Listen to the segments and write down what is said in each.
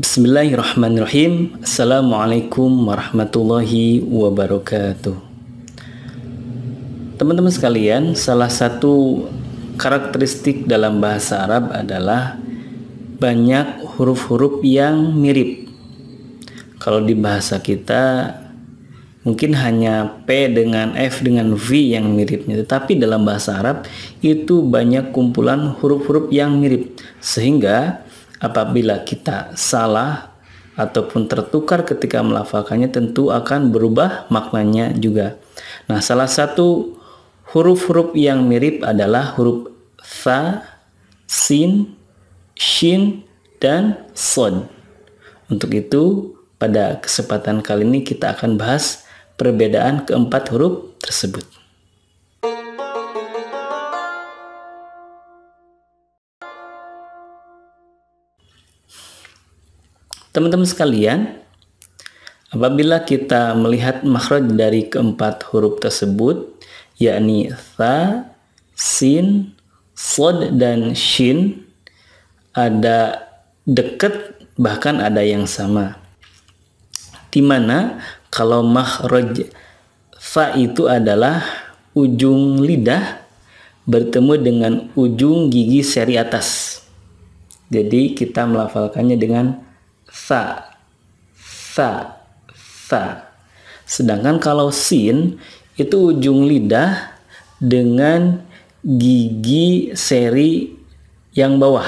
Bismillahirrahmanirrahim. Assalamualaikum warahmatullahi wabarakatuh. Teman-teman sekalian, salah satu karakteristik dalam bahasa Arab adalah banyak huruf-huruf yang mirip. Kalau di bahasa kita mungkin hanya P dengan F dengan V yang miripnya, tetapi dalam bahasa Arab itu banyak kumpulan huruf-huruf yang mirip sehingga apabila kita salah ataupun tertukar ketika melafalkannya tentu akan berubah maknanya juga. Nah, salah satu huruf-huruf yang mirip adalah huruf Fa, sin, shin, dan Son. Untuk itu, pada kesempatan kali ini kita akan bahas perbedaan keempat huruf tersebut. Teman-teman sekalian, apabila kita melihat makhraj dari keempat huruf tersebut, yakni tha, sin, sod, dan shin, ada dekat bahkan ada yang sama. Di mana kalau makhraj fa itu adalah ujung lidah bertemu dengan ujung gigi seri atas. Jadi kita melafalkannya dengan sa sa sa. Sedangkan kalau sin itu ujung lidah dengan gigi seri yang bawah.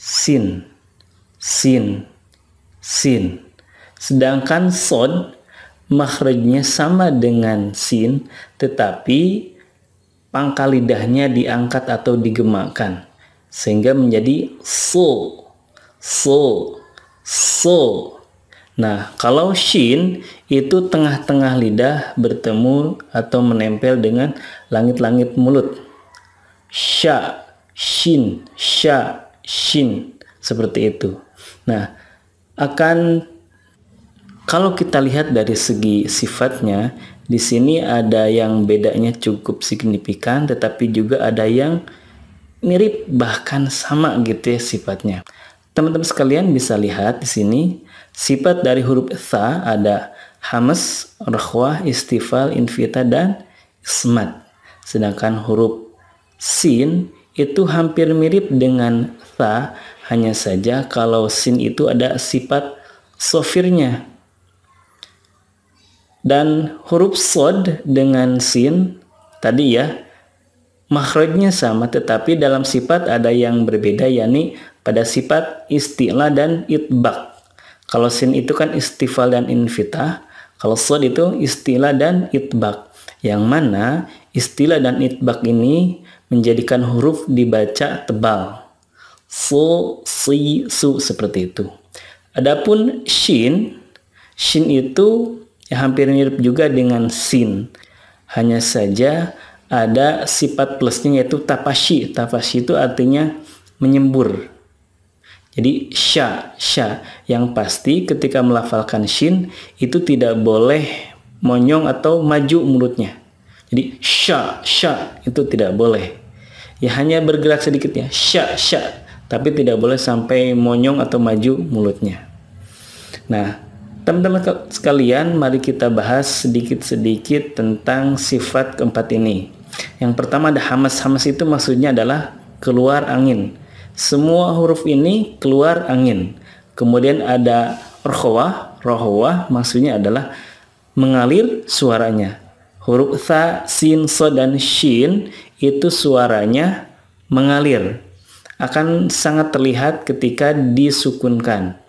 Sin sin sin. Sedangkan son makhrajnya sama dengan sin tetapi pangkal lidahnya diangkat atau digemakan sehingga menjadi so so, so. Nah, kalau shin itu tengah-tengah lidah bertemu atau menempel dengan langit-langit mulut. Sha, shin, sha, shin. Seperti itu. Nah, akan kalau kita lihat dari segi sifatnya, di sini ada yang bedanya cukup signifikan, tetapi juga ada yang mirip bahkan sama gitu ya sifatnya. Teman-teman sekalian bisa lihat di sini sifat dari huruf tha ada hamas, rakhwah, istifal, invita dan ismat. Sedangkan huruf sin itu hampir mirip dengan tha, hanya saja kalau sin itu ada sifat sofirnya. Dan huruf sod dengan sin tadi ya Makhrajnya sama tetapi dalam sifat ada yang berbeda yakni pada sifat istilah dan itbak. Kalau sin itu kan istifal dan invitah, kalau sod itu istilah dan itbak. Yang mana istilah dan itbak ini menjadikan huruf dibaca tebal. So, si, su seperti itu. Adapun shin, shin itu ya hampir mirip juga dengan sin. Hanya saja ada sifat plusnya yaitu tapashi. Tapashi itu artinya menyembur. Jadi sya, sya yang pasti ketika melafalkan shin itu tidak boleh monyong atau maju mulutnya. Jadi sya, sya itu tidak boleh. Ya hanya bergerak sedikitnya ya, sya, sya. Tapi tidak boleh sampai monyong atau maju mulutnya. Nah, Teman-teman sekalian, mari kita bahas sedikit-sedikit tentang sifat keempat ini. Yang pertama ada hamas-hamas itu maksudnya adalah keluar angin. Semua huruf ini keluar angin. Kemudian ada rohwah, rohwah maksudnya adalah mengalir suaranya. Huruf tha, sin, so, dan shin itu suaranya mengalir. Akan sangat terlihat ketika disukunkan.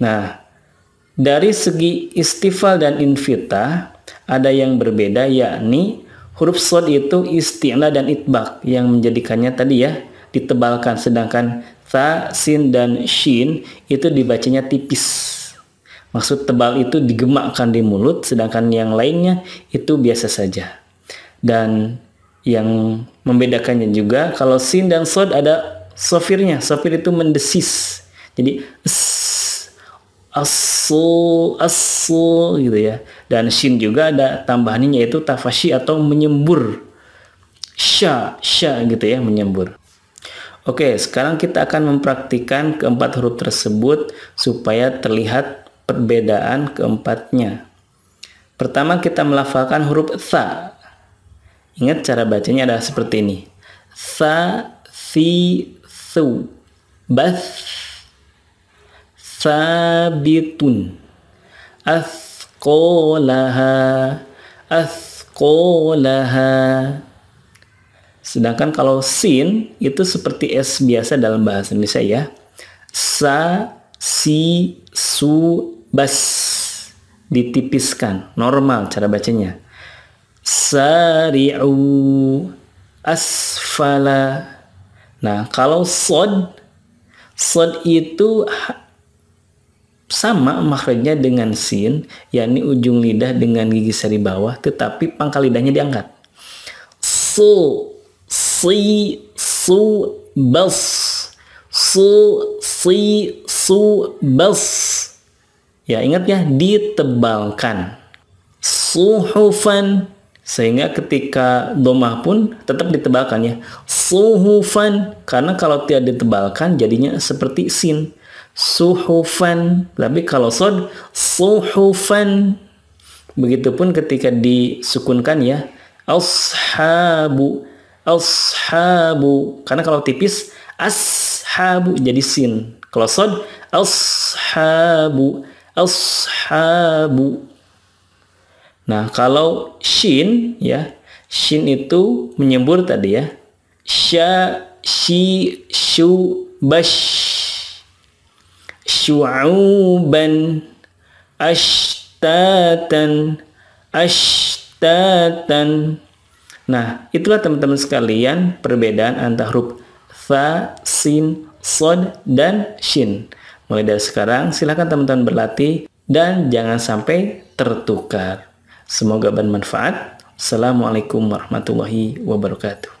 Nah, dari segi istifal dan invita ada yang berbeda yakni huruf sod itu isti'la dan itbak yang menjadikannya tadi ya ditebalkan sedangkan ta, sin dan shin itu dibacanya tipis. Maksud tebal itu digemakkan di mulut sedangkan yang lainnya itu biasa saja. Dan yang membedakannya juga kalau sin dan sod ada sofirnya. Sofir itu mendesis. Jadi s asl asl gitu ya dan shin juga ada tambahannya yaitu tafashi atau menyembur sya sya gitu ya menyembur oke sekarang kita akan mempraktikkan keempat huruf tersebut supaya terlihat perbedaan keempatnya pertama kita melafalkan huruf sa ingat cara bacanya adalah seperti ini sa si su bas sabitun asqalaha asqalaha sedangkan kalau sin itu seperti s biasa dalam bahasa Indonesia ya sa si su bas ditipiskan normal cara bacanya sari'u asfala nah kalau sod sod itu sama makhrajnya dengan sin, yakni ujung lidah dengan gigi seri bawah, tetapi pangkal lidahnya diangkat. Su, si, su, bas. Su, si, su, bas. Ya, ingat ya, ditebalkan. Suhufan, sehingga ketika domah pun tetap ditebalkan ya. Suhufan, karena kalau tidak ditebalkan jadinya seperti sin suhufan. Tapi kalau sod suhufan. Begitupun ketika disukunkan ya. Ashabu. Ashabu. Karena kalau tipis ashabu jadi sin. Kalau sod ashabu. Ashabu. Nah, kalau shin ya, shin itu menyembur tadi ya. Sya, shi, shu, bash syu'uban ashtatan ashtatan Nah, itulah teman-teman sekalian perbedaan antara huruf fa, sin, sod, dan shin. Mulai dari sekarang, silahkan teman-teman berlatih dan jangan sampai tertukar. Semoga bermanfaat. Assalamualaikum warahmatullahi wabarakatuh.